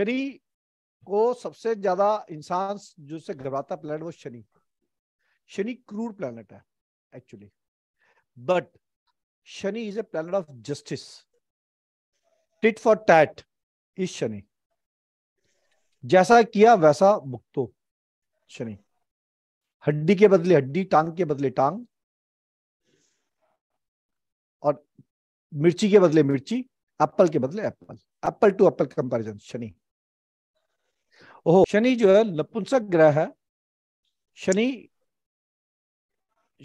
शनि को सबसे ज्यादा इंसान जो से घबराता प्लेनेट वो शनि शनि क्रूर प्लेनेट है actually but Shani is a planet of justice tit for tat is Shani जैसा किया वैसा भुगतो शनि हड्डी के बदले हड्डी टांग के बदले टांग और मिर्ची के बदले मिर्ची एप्पल के बदले apple apple to apple comparison Shani oh Shani जो है नपुंसक ग्रह है शनि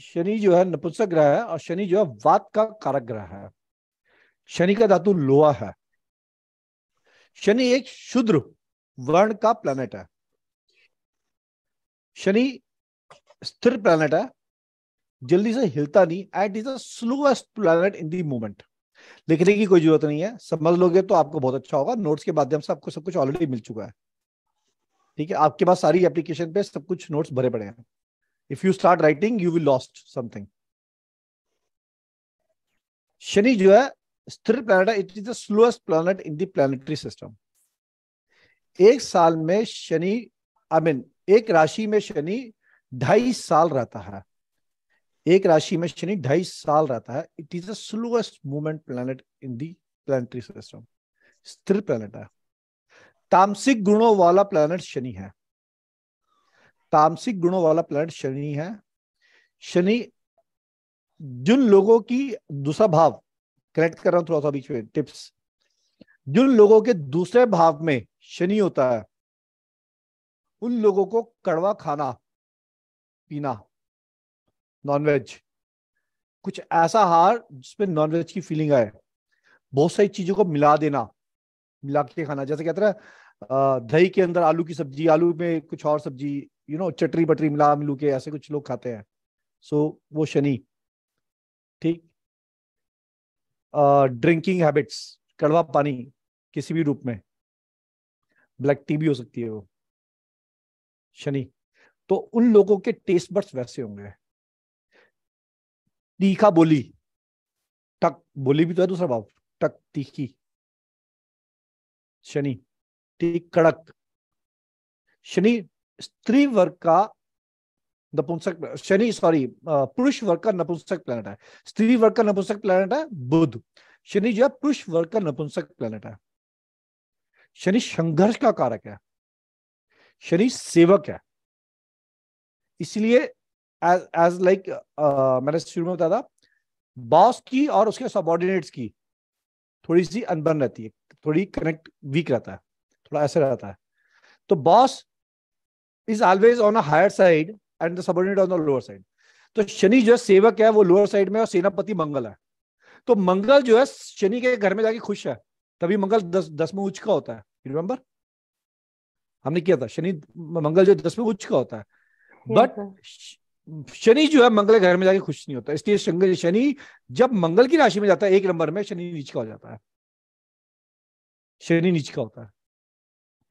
शनि जो है नपुंसक ग्रह है और शनि जो है वात का कारक ग्रह है शनि का धातु लोहा है शनि एक शुद्र वर्ण का प्लैनेट है शनि स्थिर प्लैनेट है जल्दी से हिलता नहीं it is the slowest in the movement लिखने की कोई जरूरत नहीं है समझ लोगे तो आपको बहुत अच्छा होगा नोट्स के माध्यम से आपको सब कुछ ऑलरेडी मिल चुका है ठीक है आपके पास सारी एप्लीकेशन पे सब कुछ नोट्स भरे पड़े हैं if you start writing you will lost something Shani जो है स्थिर प्लैनेट है it is the slowest planet in planetary system एक साल में शनि आई मीन एक राशि में शनि ढाई साल रहता है एक राशि में शनि ढाई साल रहता है it is the slowest movement planet in planetary system स्थिर प्लैनेट है तामसिक गुणों वाला प्लैनेट शनि है तामसिक गुणों वाला प्लैनेट शनि है शनि जिन लोगों की दूसरा भाव करेक्ट कर रहा हूं थोड़ा सा बीच में टिप्स जिन लोगों के दूसरे भाव में शनि होता है उन लोगों को कड़वा खाना पीना नॉनवेज कुछ ऐसा हार जिसमें नॉनवेज की फीलिंग आए बहुत सारी चीजों को मिला देना मिला के खाना जैसे कहते हैं दही के अंदर आलू की सब्जी आलू में कुछ और सब्जी यू नो चटरी बटरी मिला मिलू के ऐसे कुछ लोग खाते हैं सो so, वो शनि ठीक ड्रिंकिंग हैबिट्स कड़वा पानी किसी भी रूप में ब्लैक टी भी हो सकती है वो शनि तो उन लोगों के टेस्ट बर्ड्स वैसे होंगे तीखा बोली टक बोली भी तो है दूसरा भाव टक तीखी शनि कड़क शनि स्त्री वर्ग का नपुंसक शनि सॉरी पुरुष वर्ग का नपुंसक प्लेनेट है स्त्री वर्ग का नपुंसक प्लेनेट है बुध शनि जो है पुरुष वर्ग का नपुंसक प्लेनेट है शनि संघर्ष का कारक है शनि सेवक है इसलिए एज एज लाइक मैंने शुरू में बताया था बॉस की और उसके सबॉर्डिनेट्स की थोड़ी सी अनबन रहती है थोड़ी कनेक्ट वीक रहता है थोड़ा ऐसे रहता है तो boss is always on a higher side and the subordinate on the lower side तो शनि जो है सेवक है वो लोअर साइड में और सेनापति मंगल है तो मंगल जो है शनि के घर में जाके खुश है तभी मंगल दस दसवें उच्च का होता है रिमेम्बर हमने किया था शनि मंगल जो दसवें उच्च का होता है बट शनि जो है मंगल घर में जाके खुश नहीं होता इसलिए शनि जब मंगल की राशि में जाता है एक नंबर में शनि नीच का हो जाता है शनि नीच का होता है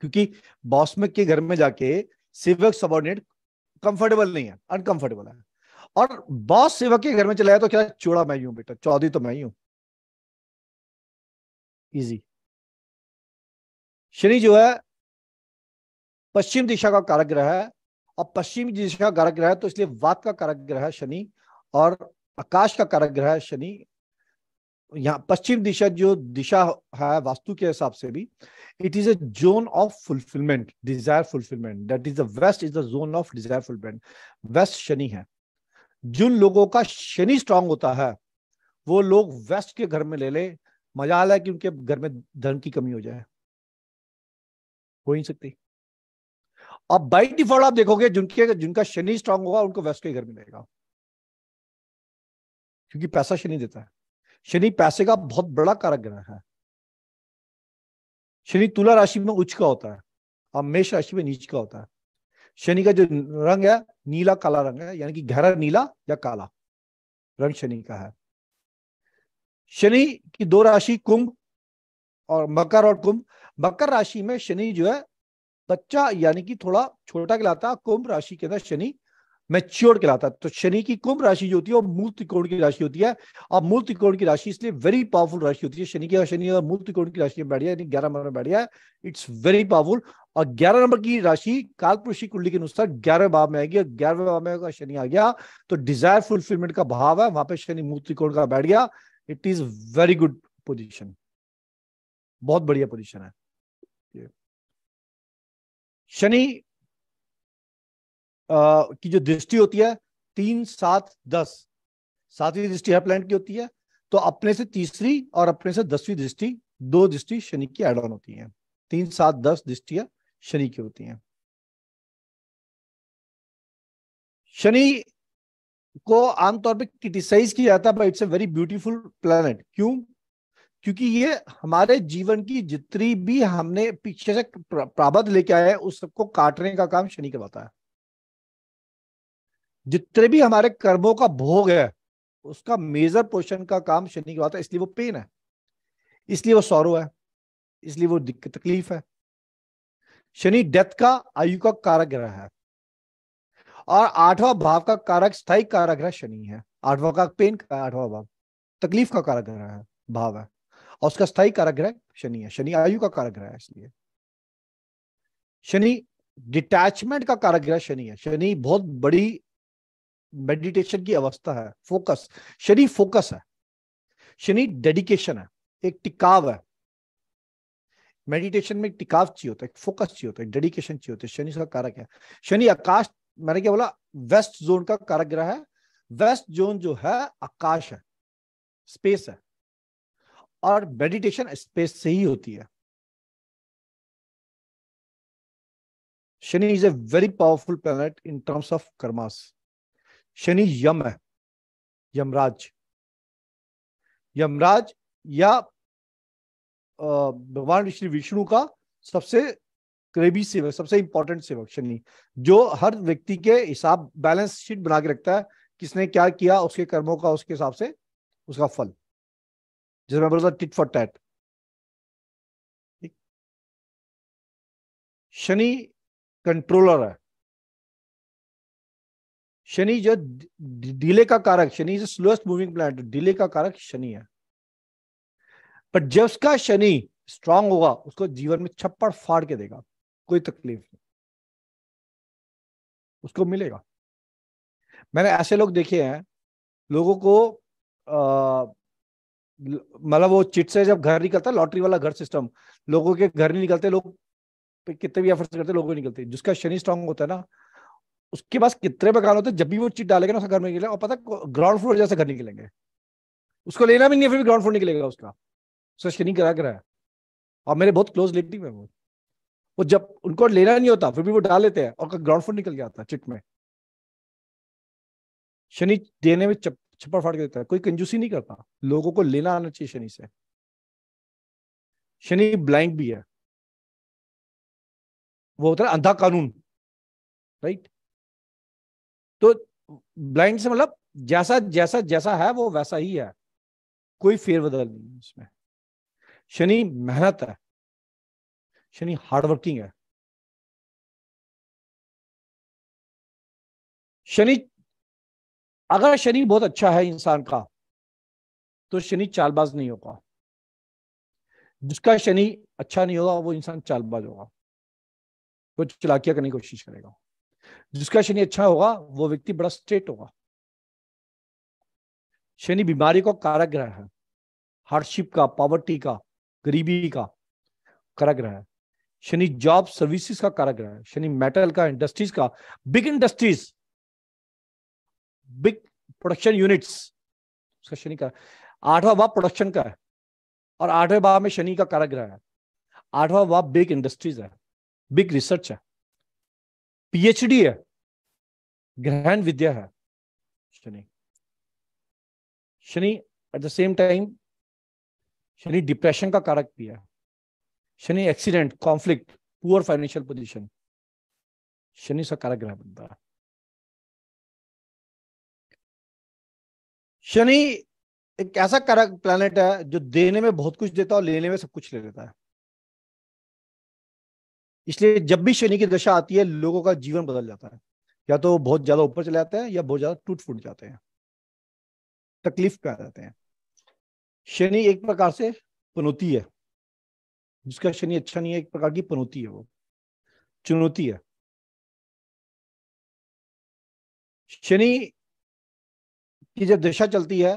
क्योंकि बॉसमेक के घर में जाके सेवक सबॉर्डिनेट कंफर्टेबल नहीं है अनकंफर्टेबल है और बॉस सेवक के घर में चला तो क्या चोड़ा मैं ही हूं बेटा चौधरी तो मैं ही हूं इजी शनि जो है पश्चिम दिशा का कारक ग्रह है और पश्चिम दिशा का कारक ग्रह है तो इसलिए वात का कारक ग्रह है शनि और आकाश का कारक ग्रह है शनि यहाँ पश्चिम दिशा जो दिशा है वास्तु के हिसाब से भी it is a zone of fulfilment desire fulfilment that is the west is the zone of desire fulfilment west Shani है जिन लोगों का शनि स्ट्रांग होता है वो लोग वेस्ट के घर में ले ले मजा है कि उनके घर में धन की कमी हो जाए हो ही सकती अब बाई डिफॉल्ट आप देखोगे जिनके जिनका शनि स्ट्रांग होगा उनको वेस्ट के घर मिलेगा क्योंकि पैसा शनि देता है शनि पैसे का बहुत बड़ा कारक ग्रह है शनि तुला राशि में उच्च का होता है और मेष राशि में नीच का होता है शनि का जो रंग है नीला काला रंग है यानी कि गहरा नीला या काला रंग शनि का है शनि की दो राशि कुंभ और मकर और कुंभ मकर राशि में शनि जो है बच्चा यानी कि थोड़ा छोटा कहलाता है कुंभ राशि के अंदर शनि मैच्योर कहलाता है तो शनि की कुंभ राशि जो होती है वो मूल त्रिकोण की राशि होती है अब मूल त्रिकोण की राशि इसलिए वेरी पावरफुल राशि होती है शनि की शनि मूल त्रिकोण की राशि में बैठ गया ग्यारह नंबर में बैठ गया इट्स वेरी पावरफुल और ग्यारह नंबर की राशि कालपुरुषी कुंडली के अनुसार ग्यारह भाव में आएगी और ग्यारहवें भाव में शनि आ गया तो डिजायर फुलफिलमेंट का भाव है वहां पर शनि मूल त्रिकोण का बैठ गया it is very good position बहुत बढ़िया पोजिशन है शनि की जो दृष्टि होती है तीन सात दस सातवीं दृष्टि हर प्लैनेट की होती है तो अपने से तीसरी और अपने से दसवीं दृष्टि दो दृष्टि शनि की एड ऑन होती है तीन सात दस दृष्टियां शनि की होती हैं शनि को आमतौर पर क्रिटिसाइज किया जाता है but it's a very beautiful planet क्यों क्योंकि ये हमारे जीवन की जितनी भी हमने पीछे से प्राबद्ध लेके आया है उस सबको काटने का काम शनि करवाता है जितने भी हमारे कर्मों का भोग है उसका मेजर पोर्शन का काम शनि के आता है इसलिए वो पेन है इसलिए वो सौरव है इसलिए वो तकलीफ है शनि डेथ का आयु का कारक ग्रह है और आठवां भाव का कारक स्थायी कारक ग्रह शनि है आठवां का पेन का आठवां भाव तकलीफ का कारक ग्रह है भाव है और उसका स्थायी कारक ग्रह शनि है शनि आयु का कारक ग्रह है इसलिए शनि डिटैचमेंट का कारक ग्रह शनि है शनि बहुत बड़ी मेडिटेशन की अवस्था है फोकस शनि फोकस है शनि डेडिकेशन है एक टिकाव है मेडिटेशन में एक टिकाव चाहिए होता है एक फोकस चाहिए होता है डेडिकेशन चाहिए होता है शनि का कारक है शनि आकाश मैंने क्या बोला वेस्ट जोन का कारक ग्रह है वेस्ट जोन जो है आकाश है स्पेस है और मेडिटेशन स्पेस से ही होती है Shani is a very powerful planet in terms of karmas Shani Yama है यमराज यमराज या भगवान श्री विष्णु का सबसे करीबी सेवक सबसे इंपॉर्टेंट सेवक शनि जो हर व्यक्ति के हिसाब बैलेंस शीट बना के रखता है किसने क्या किया उसके कर्मों का उसके हिसाब से उसका फल जिसमें बोलता tit for tat Shani controller है शनि जो डिले का कारक Shani is slowest moving planet delay का कारक शनि है पर जब उसका शनि स्ट्रांग होगा उसको जीवन में छप्पड़ फाड़ के देगा कोई तकलीफ नहीं उसको मिलेगा मैंने ऐसे लोग देखे हैं लोगों को मतलब वो चिट से जब घर निकलता लॉटरी वाला घर सिस्टम लोगों के घर नहीं निकलते लोग कितने भी एफर्ट्स करते लोगों निकलते जिसका शनि स्ट्रांग होता है ना उसके पास कितने मकान होते हैं जब भी वो चिट डालेगा ना उसका घर में निकले और पता ग्राउंड फ्लोर जैसे घर निकलेंगे उसको लेना भी नहीं फिर भी ग्राउंड फ्लोर निकलेगा उसका सर्च नहीं करा करा है और मेरे बहुत क्लोज रिलेटिव है वो वो जब उनको लेना नहीं होता फिर भी वो डाल लेते हैं और ग्राउंड फ्लोर निकल गया है चिट में शनि देने में चप, छप्पड़ फाड़ के देता है कोई कंजूसी नहीं करता लोगों को लेना आना चाहिए शनि से शनि ब्लाइंड भी है वो होता है अंधा कानून राइट तो ब्लाइंड से मतलब जैसा जैसा जैसा है वो वैसा ही है कोई फेरबदल नहीं उसमें शनि मेहनत है शनि हार्डवर्किंग है शनि अगर शनि बहुत अच्छा है इंसान का तो शनि चालबाज नहीं होगा जिसका शनि अच्छा नहीं होगा वो इंसान चालबाज होगा वो चलाकिया करने की कोशिश करेगा जिसका शनि अच्छा होगा वो व्यक्ति बड़ा स्ट्रेट होगा शनि बीमारी को कारक ग्रह है हार्डशिप का पॉवर्टी का गरीबी का कारक ग्रह है शनि जॉब सर्विसेज का कारक ग्रह है शनि मेटल का इंडस्ट्रीज का big industries big production units उसका शनि का आठवा भाव प्रोडक्शन का है और आठवें भाव में शनि का कारक ग्रह है आठवा भाव बिग इंडस्ट्रीज है बिग रिसर्च है पीएचडी है ग्रहण विद्या है Shani Shani at the same time Shani depression का कारक भी है Shani accident conflict poor financial position Shani सा कारक ग्रह बनता है शनि एक ऐसा कारक प्लानट है जो देने में बहुत कुछ देता है और लेने में सब कुछ ले लेता है इसलिए जब भी शनि की दशा आती है लोगों का जीवन बदल जाता है या तो बहुत ज्यादा ऊपर चले जाते हैं या बहुत ज्यादा टूट फूट जाते हैं तकलीफ पे आ जाते हैं शनि एक प्रकार से पनौती है जिसका शनि अच्छा नहीं है एक प्रकार की पनौती है वो चुनौती है शनि की जब दशा चलती है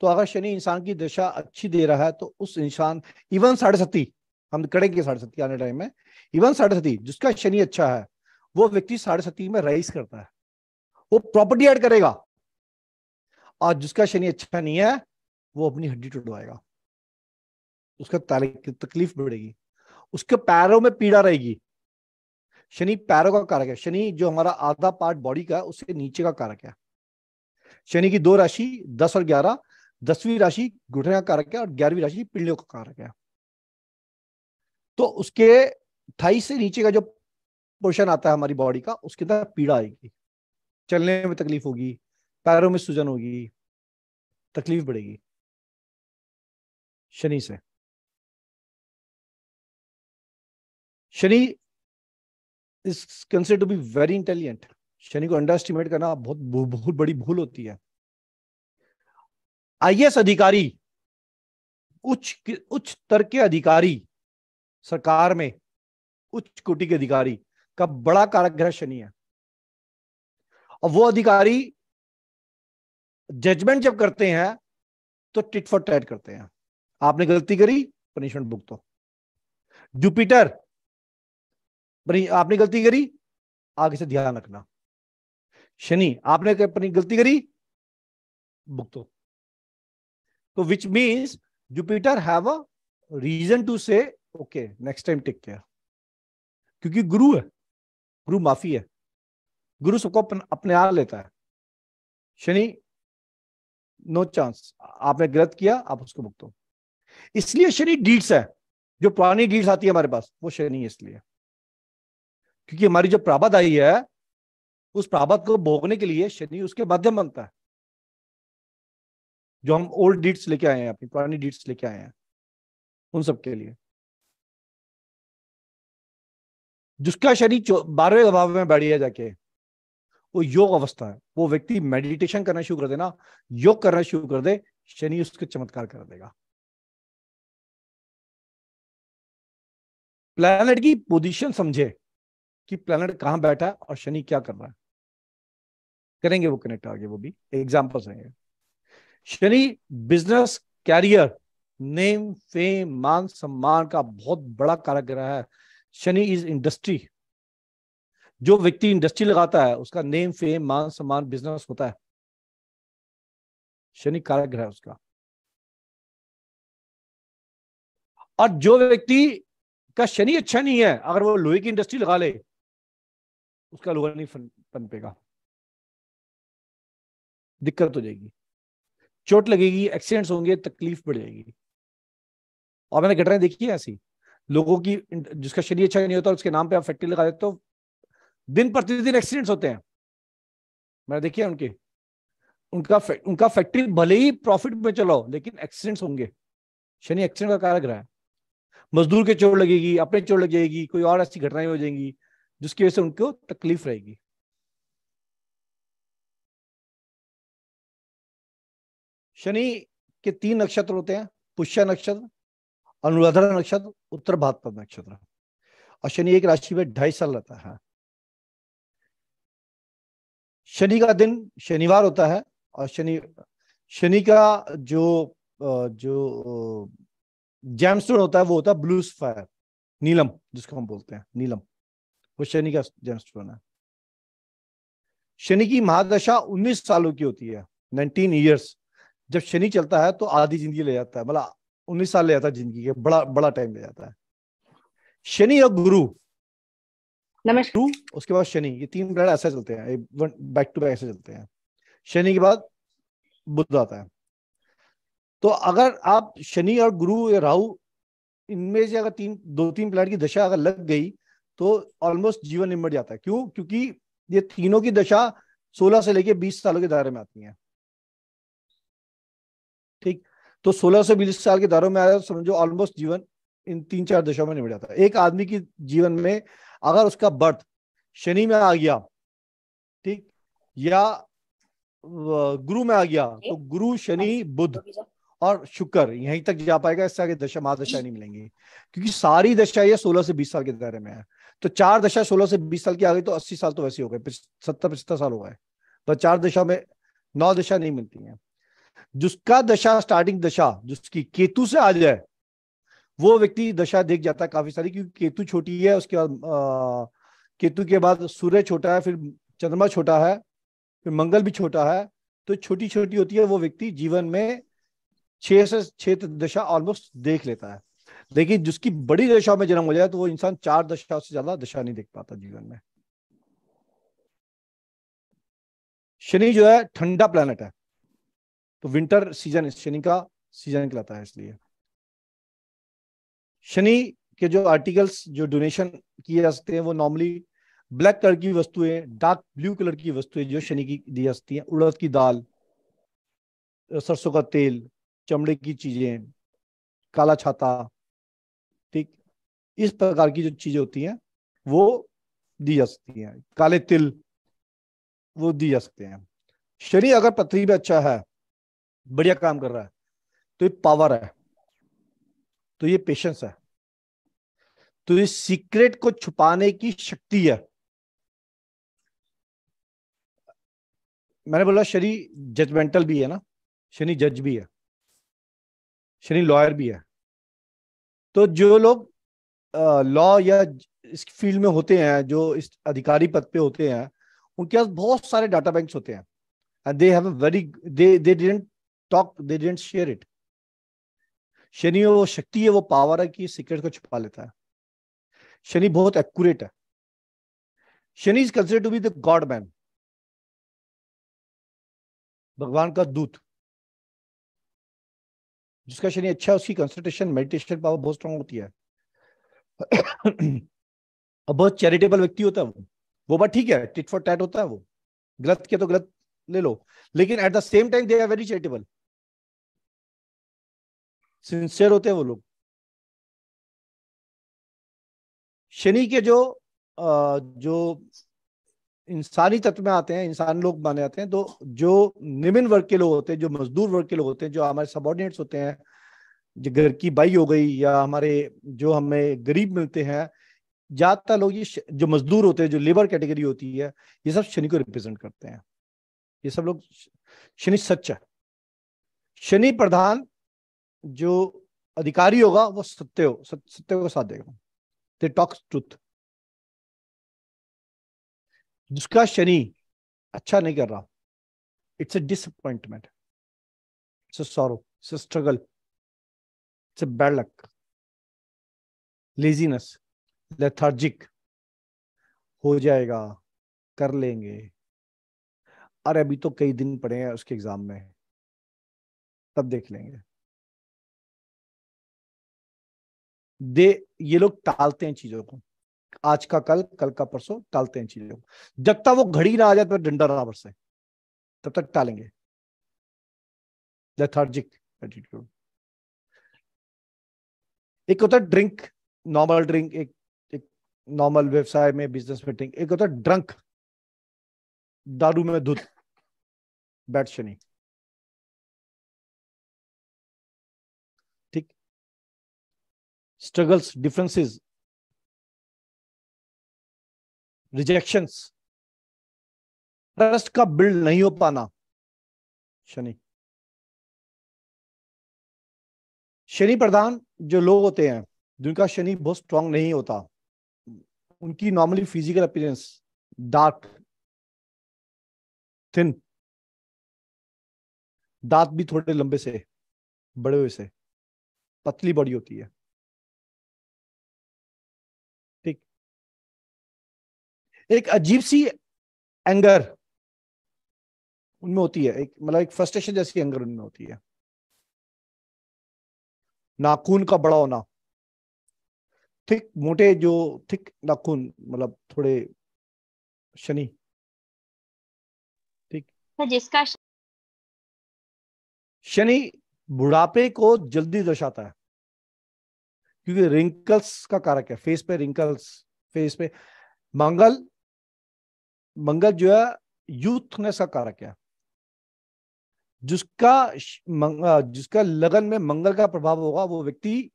तो अगर शनि इंसान की दशा अच्छी दे रहा है तो उस इंसान इवन साढ़े सती हम करेंगे साढ़े सती आने टाइम में इवन साढ़े सती जिसका शनि अच्छा है वो व्यक्ति साढ़े सती में राइस करता है वो प्रॉपर्टी ऐड करेगा और जिसका शनि अच्छा नहीं है वो अपनी हड्डी टूटवाएगा उसका तकलीफ बढ़ेगी उसके पैरों में पीड़ा रहेगी शनि पैरों का कारक है शनि जो हमारा आधा पार्ट बॉडी का है उसके नीचे का कारक है शनि की दो राशि दस और ग्यारह दसवीं राशि घुटने का कारक है और ग्यारहवीं राशि पीड़ियों का कारक है तो उसके थाई से नीचे का जो पोर्शन आता है हमारी बॉडी का उसके अंदर पीड़ा आएगी चलने में तकलीफ होगी पैरों में सूजन होगी तकलीफ बढ़ेगी शनि से Shani is consider to be very intelligent Shani को अंडर एस्टिमेट करना बहुत बहुत बड़ी भूल होती है आईएएस अधिकारी उच्च उच्च स्तर के अधिकारी सरकार में उच्च कोटि के अधिकारी का बड़ा कारागृह शनि है और वो अधिकारी जजमेंट जब करते हैं तो टिट फॉर टैट करते हैं आपने गलती करी पनिशमेंट भुगतो जुपिटर आपने गलती करी आगे से ध्यान रखना शनि आपने अपनी गलती करी भुगतो तो which means Jupiter have a reason to say okay next time take care क्योंकि गुरु है गुरु माफी है गुरु सबको अपन, अपने आ लेता है शनि नो चांस आपने गलत किया आप उसको मुक्त हो इसलिए शनि डीट्स है जो पुरानी डीट्स आती है हमारे पास वो शनि है इसलिए क्योंकि हमारी जो प्राबत आई है उस प्राबत को भोगने के लिए शनि उसके माध्यम बनता है जो हम ओल्ड डीट्स लेके आए हैं अपनी पुरानी डीट्स लेके आए हैं उन सबके लिए जिसका शरीर बारहवें अभाव में बैठ गया जाके वो योग अवस्था है वो व्यक्ति मेडिटेशन करना शुरू कर देना योग करना शुरू कर दे शनि उसके चमत्कार कर देगा प्लैनेट की पोजीशन समझे कि प्लैनेट कहां बैठा है और शनि क्या कर रहा है करेंगे वो कनेक्ट आगे वो भी एग्जाम्पल रहेंगे Shani business career name fame मान सम्मान का बहुत बड़ा कारक ग्रह है शनि इज इंडस्ट्री जो व्यक्ति इंडस्ट्री लगाता है उसका नेम फेम मान सम्मान बिजनेस होता है शनि कारक ग्रह उसका और जो व्यक्ति का शनि अच्छा नहीं है अगर वो लोहे की इंडस्ट्री लगा ले उसका लोहा नहीं पनपेगा दिक्कत हो जाएगी चोट लगेगी एक्सीडेंट्स होंगे तकलीफ बढ़ जाएगी और मैंने घटनाएं देखी है ऐसी लोगों की जिसका शरीर अच्छा नहीं होता उसके नाम पे आप फैक्ट्री लगा देते हो दिन प्रतिदिन एक्सीडेंट्स होते हैं मैंने देखिए उनके उनका उनका फैक्ट्री भले ही प्रॉफिट में चलाओ लेकिन एक्सीडेंट्स होंगे शनि एक्सीडेंट का कारक रहा है मजदूर के चोट लगेगी अपने चोट लग जाएगी कोई और ऐसी घटनाएं हो जाएंगी जिसकी वजह से उनको तकलीफ रहेगी शनि के तीन नक्षत्र होते हैं पुष्य नक्षत्र अनुराधा नक्षत्र उत्तर भाद्रपद नक्षत्र और शनि एक राशि में ढाई साल रहता है शनि का दिन शनिवार होता है और शनि शनि का जो जो जैमस्टोन होता है वो होता है ब्लू स्फायर नीलम जिसको हम बोलते हैं नीलम वो शनि का जैमस्टोन है शनि की महादशा 19 सालों की होती है 19 इयर्स जब शनि चलता है तो आधी जिंदगी ले जाता है मतलब उन्नीस साल ले जाता है जिंदगी के बड़ा बड़ा टाइम ले जाता है शनि और गुरु नमस्कार उसके बाद शनि ये तीन प्लैनेट ऐसे चलते हैं बैक टू बैक ऐसे चलते हैं शनि के बाद बुद्ध आता है तो अगर आप शनि और गुरु या राहु इनमें से अगर तीन दो तीन प्लैनेट की दशा अगर लग गई तो ऑलमोस्ट जीवन निमट जाता है क्यों क्योंकि ये तीनों की दशा 16 से लेके 20 सालों के दायरे में आती है ठीक तो सोलह से बीस साल के दायरों में आया समझो ऑलमोस्ट जीवन इन तीन चार दशाओं में निबड़ जाता है एक आदमी की जीवन में अगर उसका बर्थ शनि में आ गया ठीक या गुरु में आ गया तो गुरु शनि बुद्ध और शुक्र यहीं तक जा पाएगा इससे आगे दशा महादशा नहीं मिलेंगी क्योंकि सारी दशा ये सोलह से बीस साल के दायरे में है तो चार दशा सोलह से बीस साल की आ गई तो अस्सी साल तो वैसे हो गए सत्तर पचहत्तर साल हो गए पर चार दशा में नौ दशा नहीं मिलती है जिसका दशा स्टार्टिंग दशा जिसकी केतु से आ जाए वो व्यक्ति दशा देख जाता है काफी सारी क्योंकि केतु छोटी है उसके बाद केतु के बाद सूर्य छोटा है फिर चंद्रमा छोटा है फिर मंगल भी छोटा है तो छोटी छोटी होती है वो व्यक्ति जीवन में छह से छह दशा ऑलमोस्ट देख लेता है लेकिन जिसकी बड़ी दशा में जन्म हो जाए तो वो इंसान चार दशा से ज्यादा दशा नहीं देख पाता जीवन में शनि जो है ठंडा प्लानट है तो विंटर सीजन शनि का सीजन कहलाता है इसलिए शनि के जो आर्टिकल्स जो डोनेशन किए जा सकते हैं वो नॉर्मली ब्लैक कलर की वस्तुएं डार्क ब्लू कलर की वस्तुएं जो शनि की दी जा सकती हैं उड़द की दाल सरसों का तेल चमड़े की चीजें काला छाता ठीक इस प्रकार की जो चीजें होती हैं वो दी जा सकती हैं काले तिल वो दी जा सकते हैं शनि अगर पृथ्वी में अच्छा है बढ़िया काम कर रहा है तो ये पावर है तो ये पेशेंस है तो ये सीक्रेट को छुपाने की शक्ति है मैंने बोला शनि जजमेंटल भी है ना शनि जज भी है शनि लॉयर भी है तो जो लोग लॉ या इस फील्ड में होते हैं जो इस अधिकारी पद पे होते हैं उनके पास बहुत सारे डाटा बैंक होते हैं and they have very they they didn't talk they didn't share it Shani में वो शक्ति है वो पावर है कि सीक्रेट को छुपा लेता है शनि बहुत एक्यूरेट है Shani is consider to be the god man भगवान का दूत जिसका शनि अच्छा है उसकी कंसंट्रेशन मेडिटेशन पावर बहुत स्ट्रांग होती है और बहुत चैरिटेबल व्यक्ति होता है वो वो बात ठीक है टिट फॉर टैट होता है वो गलत किया तो गलत ले लो लेकिन at the same time they are very charitable sincere होते हैं वो लोग शनि के जो जो इंसानी तत्व में आते हैं इंसान लोग माने जाते हैं तो जो निमिन वर्ग के लोग होते हैं जो मजदूर वर्ग के लोग होते हैं जो हमारे सबॉर्डिनेट्स होते हैं जो घर की बाई हो गई या हमारे जो हमें गरीब मिलते हैं ज्यादातर लोग ये जो मजदूर होते हैं जो लेबर कैटेगरी होती है ये सब शनि को रिप्रेजेंट करते हैं ये सब लोग शनि सच है शनि प्रधान जो अधिकारी होगा वो सत्य हो सत्य को साथ देगा दे टॉक्स ट्रुथ जिसका शनि अच्छा नहीं कर रहा it's a disappointment it's sorrow it's struggle it's a bad luck laziness lethargic हो जाएगा कर लेंगे अरे अभी तो कई दिन पड़े हैं उसके एग्जाम में तब देख लेंगे दे ये लोग टालते हैं चीजों को आज का कल कल का परसों टालते हैं चीजों को जब तक वो घड़ी ना आ जाए तो डंडा ना बरसे तब तक टालेंगे लेथार्जिक एटीट्यूड एक होता है ड्रिंक नॉर्मल ड्रिंक एक एक नॉर्मल व्यवसाय में बिजनेस में ड्रिंक एक होता है ड्रंक दारू में धुत बैठ Shani struggles, differences, rejections trust का बिल्ड नहीं हो पाना शनि शनि प्रधान जो लोग होते हैं जिनका शनि बहुत स्ट्रांग नहीं होता उनकी normally physical appearance dark thin दांत भी थोड़े लंबे से बड़े हुए से पतली बॉडी होती है एक अजीब सी एंगर उनमें होती है एक मतलब एक फ्रस्ट्रेशन जैसी एंगर उनमें होती है नाखून का बड़ा होना थिक मोटे जो थिक नाखून मतलब थोड़े शनि ठीक हाँ, जिसका शनि बुढ़ापे को जल्दी दर्शाता है क्योंकि रिंकल्स का कारक है फेस पे रिंकल्स फेस पे मंगल मंगल जो है यूथनेस का कारक है जिसका जिसका लगन में मंगल का प्रभाव होगा वो व्यक्ति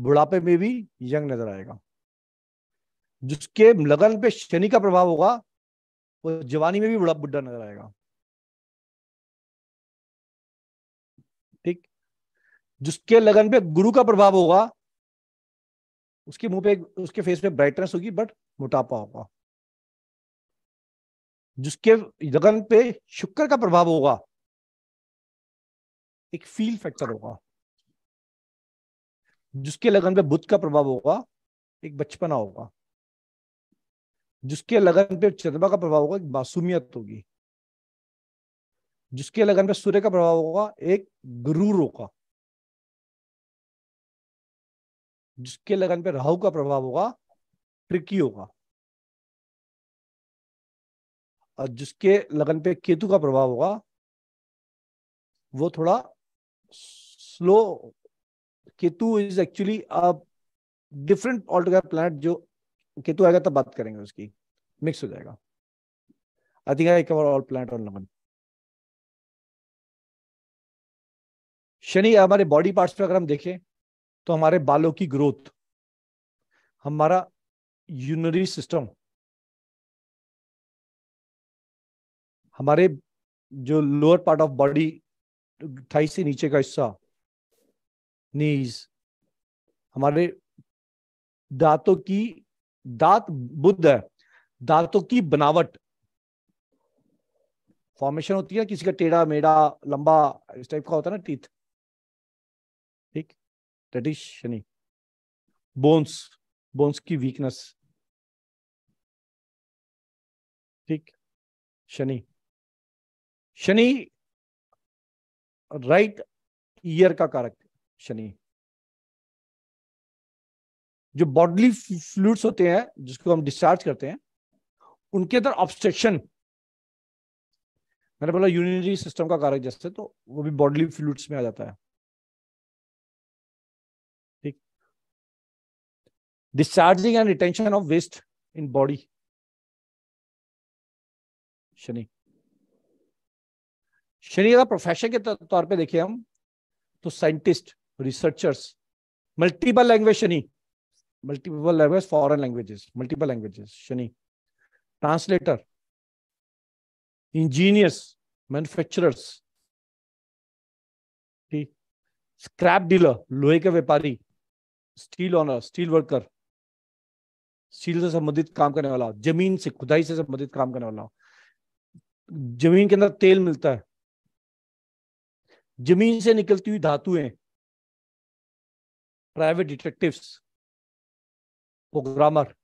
बुढ़ापे में भी यंग नजर आएगा जिसके लगन पे शनि का प्रभाव होगा वो जवानी में भी बुढ़ा बुढ़ा नजर आएगा ठीक जिसके लगन पे गुरु का प्रभाव होगा उसके मुंह पे उसके फेस पे ब्राइटनेस होगी बट मोटापा होगा जिसके लगन पे शुक्र का प्रभाव होगा एक फील फैक्टर होगा जिसके लगन पे बुद्ध का प्रभाव होगा एक बचपना होगा जिसके लगन पे चंद्रमा का प्रभाव होगा एक मासूमियत होगी जिसके लगन पे सूर्य का प्रभाव होगा एक गुरूर होगा जिसके लगन पे राहु का प्रभाव होगा ट्रिकी होगा और जिसके लगन पे केतु का प्रभाव होगा वो थोड़ा slow Ketu is actually different altogether plan जो केतु आएगा तब बात करेंगे उसकी मिक्स हो जाएगा I think I cover all planet और लगन शनि हमारे बॉडी पार्ट्स पे अगर हम देखें तो हमारे बालों की ग्रोथ हमारा यूनरी सिस्टम हमारे जो lower part of body thigh से नीचे का हिस्सा नीज हमारे दांतों की दांत बुद्ध है दांतों की बनावट फॉर्मेशन होती है किसी का टेढ़ा मेढ़ा लंबा इस टाइप का होता है ना टीथ ठीक इज शनि बोन्स बोन्स की वीकनेस ठीक शनि शनि राइट ईयर का कारक शनि जो बॉडली फ्लूड्स होते हैं जिसको हम डिस्चार्ज करते हैं उनके अंदर ऑब्स्ट्रक्शन मैंने बोला यूनिटरी सिस्टम का कारक जैसे तो वो भी बॉडली फ्लूड्स में आ जाता है ठीक discharging and retention of waste in body Shani Shani का प्रोफेशन के तौर पे देखें हम तो scientist researchers multiple language Shani multiple language foreign languages multiple languages Shani translator engineers manufacturers ठीक स्क्रैप डीलर लोहे के व्यापारी steel owner steel worker steel से संबंधित काम करने वाला जमीन से खुदाई से संबंधित काम करने वाला जमीन के अंदर तेल मिलता है जमीन से निकलती हुई धातुएं प्राइवेट डिटेक्टिव्स प्रोग्रामर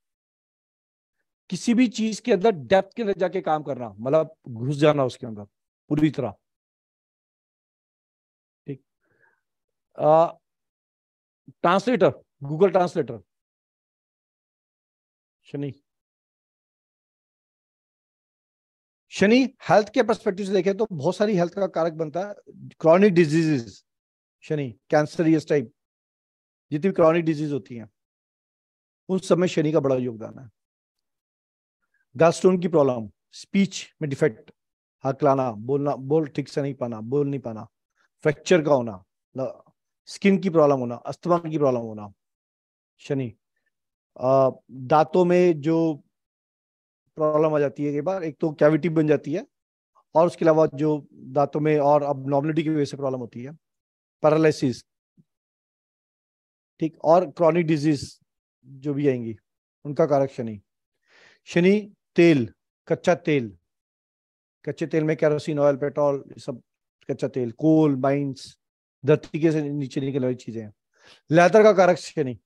किसी भी चीज के अंदर डेप्थ के अंदर जाके काम करना मतलब घुस जाना उसके अंदर पूरी तरह ठीक translator Google translator Shani Shani health के परस्पेक्टिव से देखें तो बहुत सारी हेल्थ का कारक बनता है क्रॉनिक डिजीजेस शनि कैंसर इस टाइप जितनी भी क्रॉनिक डिजीज होती हैं उन सब में शनि का बड़ा योगदान है गालस्टोन की प्रॉब्लम स्पीच में डिफेक्ट हकलाना बोलना बोल ठीक से नहीं पाना बोल नहीं पाना फ्रैक्चर का होना स्किन की प्रॉब्लम होना अस्थमा की प्रॉब्लम होना शनि दांतों में जो प्रॉब्लम आ जाती है कई बार एक तो कैविटी बन जाती है और उसके अलावा जो दांतों में और अब नॉर्मलिटी की वजह से प्रॉब्लम होती है पैरालिसिस ठीक और क्रॉनिक डिजीज जो भी आएंगी उनका कारक शनि शनि तेल कच्चा तेल कच्चे तेल में कैरोसिन ऑयल पेट्रोल सब कच्चा तेल कोल माइंस धरती के से नीचे निकल वाली चीजें हैं लेदर का कारक शनि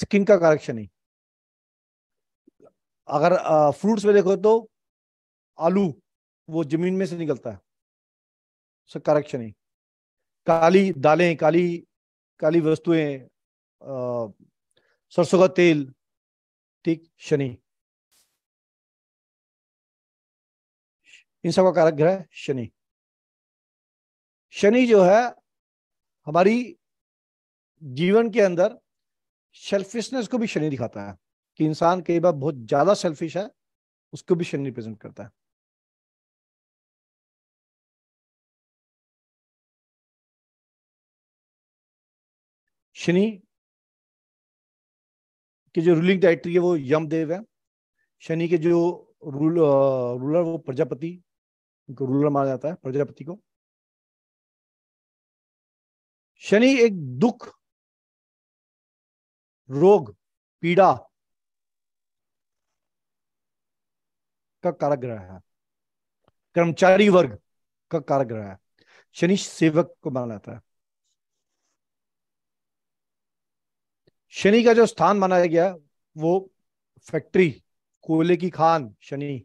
स्किन का कारक शनि अगर फ्रूट्स में देखो तो आलू वो जमीन में से निकलता है सर करेक्शन ही काली दालें काली काली वस्तुएं सरसों का तेल ठीक शनि इन सब का कारक ग्रह शनि शनि जो है हमारी जीवन के अंदर सेल्फिशनेस को भी शनि दिखाता है कि इंसान कई बार बहुत ज़्यादा सेल्फिश है उसको भी शनि रिप्रेजेंट करता है शनि की जो रूलिंग डायरेक्टरी है वो यमदेव है शनि के जो रूल रूलर वो प्रजापति उनको रूलर माना जाता है प्रजापति को शनि एक दुख रोग पीड़ा का कारक ग्रह है कर्मचारी वर्ग का कारक ग्रह है शनि सेवक को माना जाता है शनि का जो स्थान माना गया वो फैक्ट्री कोयले की खान शनि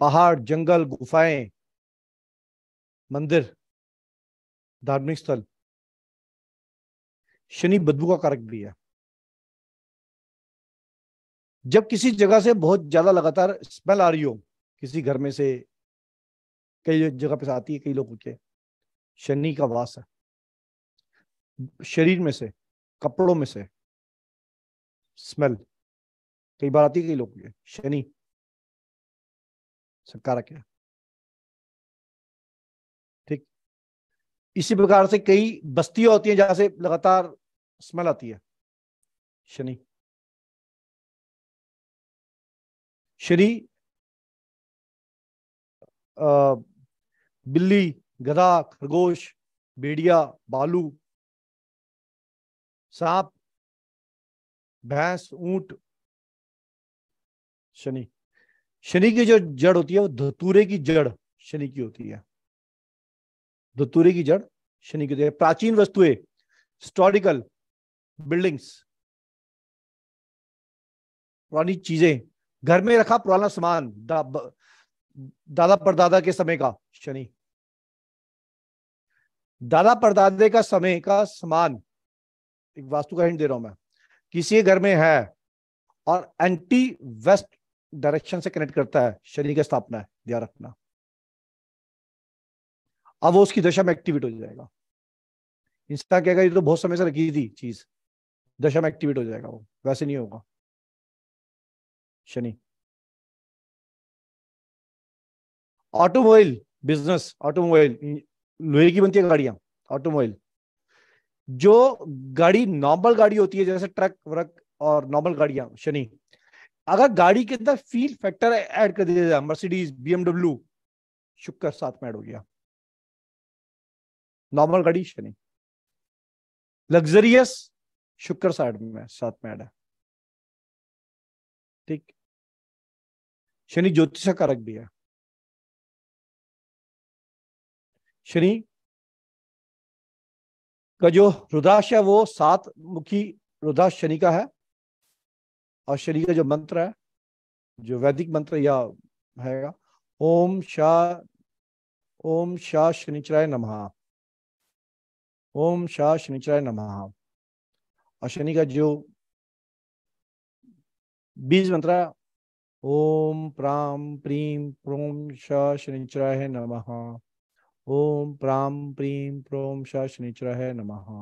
पहाड़ जंगल गुफाएं मंदिर धार्मिक स्थल शनि बदबू का कारक भी है जब किसी जगह से बहुत ज्यादा लगातार स्मेल आ रही हो किसी घर में से कई जगह पे आती है कई लोगों के शनि का वास है शरीर में से कपड़ों में से स्मेल कई बार आती है कई लोगों के शनि सरकार क्या ठीक इसी प्रकार से कई बस्तियां होती हैं जहां से लगातार स्मेल आती है शनि श्री बिल्ली गधा खरगोश भेड़िया बालू सांप भैंस ऊंट शनि शनि की जो जड़ होती है वो धतूरे की जड़ शनि की होती है धतूरे की जड़ शनि की होती है प्राचीन वस्तुएं हिस्टोरिकल बिल्डिंग्स पुरानी चीजें घर में रखा पुराना सामान दा, दादा परदादा के समय का शनि दादा परदादे का समय का सामान एक वास्तु का हिंट दे रहा हूं मैं किसी घर में है और एंटी वेस्ट डायरेक्शन से कनेक्ट करता है शनि का स्थापना है ध्यान रखना अब वो उसकी दशा में एक्टिवेट हो जाएगा इंसान कहेगा ये तो बहुत समय से रखी थी चीज दशा में एक्टिवेट हो जाएगा वो वैसे नहीं होगा शनि ऑटोमोबाइल बिजनेस ऑटोमोबाइल लोहे की बनती है गाड़िया ऑटोमोबाइल जो गाड़ी नॉर्मल गाड़ी होती है जैसे ट्रक व्रक और नॉर्मल गाड़ियां शनि अगर गाड़ी के अंदर फील फैक्टर ऐड कर दिया जाए मर्सिडीज बीएमडब्ल्यू शुक्र साथ में ऐड हो गया नॉर्मल गाड़ी शनि लग्जरियस शुक्र साइड में साथ में ऐड है ठीक शनि ज्योतिष का कारक भी है शनि का जो रुदाश है वो सात मुखी रुदाश शनि का है और शनि का जो मंत्र है जो वैदिक मंत्र या है ओम शाह ओम शाह शनिचराय नमः ओम शाह शनिचराय नमः और शनि का जो बीज मंत्र है ओम प्राम प्रीम प्रोम शनिचराय नम ओम प्राम प्रीम प्रोम शनिचराय नम